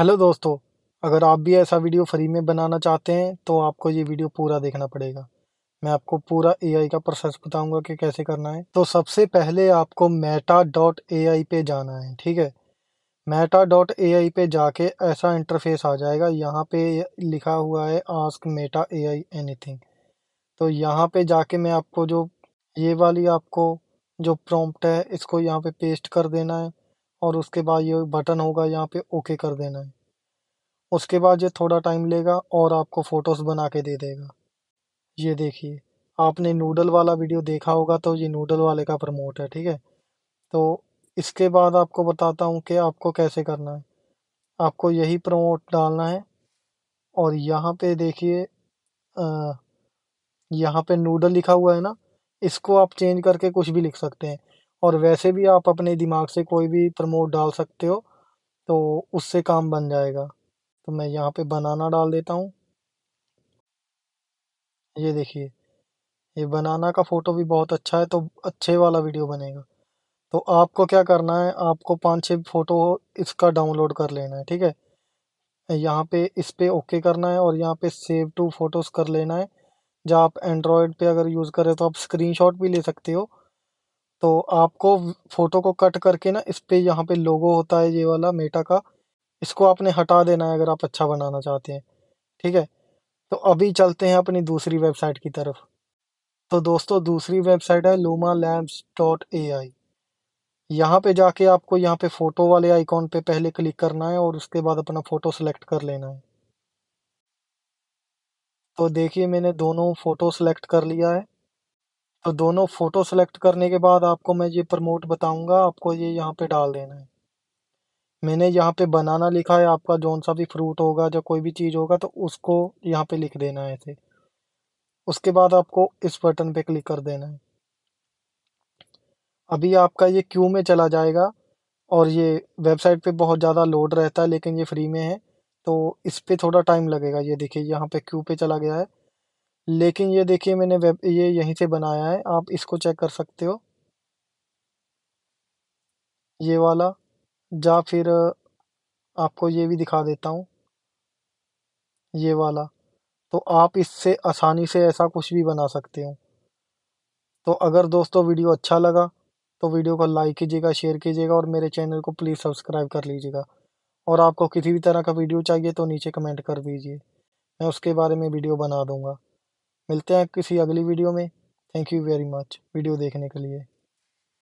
hello दोस्तों अगर आप भी ऐसा वीडियो फ्री में बनाना चाहते हैं तो आपको ये वीडियो पूरा देखना पड़ेगा मैं आपको पूरा एआई का प्रोसेस बताऊंगा कि कैसे करना है तो सबसे पहले आपको मेटा डॉट ए पे जाना है ठीक है मेटा डॉट ए पे जाके ऐसा इंटरफेस आ जाएगा यहाँ पे लिखा हुआ है आस्क मेटा ए आई तो यहाँ पे जाके मैं आपको जो ये वाली आपको जो प्रोम्प्ट है इसको यहाँ पे पेस्ट कर देना है और उसके बाद ये बटन होगा यहाँ पे ओके कर देना है उसके बाद ये थोड़ा टाइम लेगा और आपको फ़ोटोज़ बना के दे देगा ये देखिए आपने नूडल वाला वीडियो देखा होगा तो ये नूडल वाले का प्रमोट है ठीक है तो इसके बाद आपको बताता हूँ कि आपको कैसे करना है आपको यही प्रमोट डालना है और यहाँ पे देखिए यहाँ पे नूडल लिखा हुआ है ना इसको आप चेंज करके कुछ भी लिख सकते हैं और वैसे भी आप अपने दिमाग से कोई भी प्रमोट डाल सकते हो तो उससे काम बन जाएगा तो मैं यहाँ पे बनाना डाल देता हूँ ये देखिए ये बनाना का फ़ोटो भी बहुत अच्छा है तो अच्छे वाला वीडियो बनेगा तो आपको क्या करना है आपको पाँच छः फ़ोटो इसका डाउनलोड कर लेना है ठीक है यहाँ पे इस पर ओके करना है और यहाँ पे सेव टू फ़ोटोज़ कर लेना है जहाँ आप एंड्रॉयड पे अगर यूज़ करें तो आप स्क्रीनशॉट भी ले सकते हो तो आपको फ़ोटो को कट करके ना इस पे यहाँ पे लोगो होता है ये वाला मेटा का इसको आपने हटा देना है अगर आप अच्छा बनाना चाहते हैं ठीक है तो अभी चलते हैं अपनी दूसरी वेबसाइट की तरफ तो दोस्तों दूसरी वेबसाइट है Luma Labs dot A I यहाँ पर जाके आपको यहाँ पे फ़ोटो वाले आइकॉन पे पहले क्लिक करना है और उसके बाद अपना फ़ोटो सेलेक्ट कर लेना है तो देखिए मैंने दोनों फ़ोटो सेलेक्ट कर लिया है तो दोनों फ़ोटो सेलेक्ट करने के बाद आपको मैं ये प्रमोट बताऊंगा आपको ये यहाँ पे डाल देना है मैंने यहाँ पे बनाना लिखा है आपका जौन सा भी फ्रूट होगा या कोई भी चीज़ होगा तो उसको यहाँ पे लिख देना है ऐसे उसके बाद आपको इस बटन पे क्लिक कर देना है अभी आपका ये क्यू में चला जाएगा और ये वेबसाइट पे बहुत ज़्यादा लोड रहता है लेकिन ये फ्री में है तो इस पर थोड़ा टाइम लगेगा ये देखिए यहाँ पे क्यू पे चला गया है लेकिन ये देखिए मैंने वेब ये यहीं से बनाया है आप इसको चेक कर सकते हो ये वाला या फिर आपको ये भी दिखा देता हूँ ये वाला तो आप इससे आसानी से ऐसा कुछ भी बना सकते हो तो अगर दोस्तों वीडियो अच्छा लगा तो वीडियो को लाइक कीजिएगा शेयर कीजिएगा और मेरे चैनल को प्लीज़ सब्सक्राइब कर लीजिएगा और आपको किसी भी तरह का वीडियो चाहिए तो नीचे कमेंट कर दीजिए मैं उसके बारे में वीडियो बना दूँगा मिलते हैं किसी अगली वीडियो में thank you very much video देखने के लिए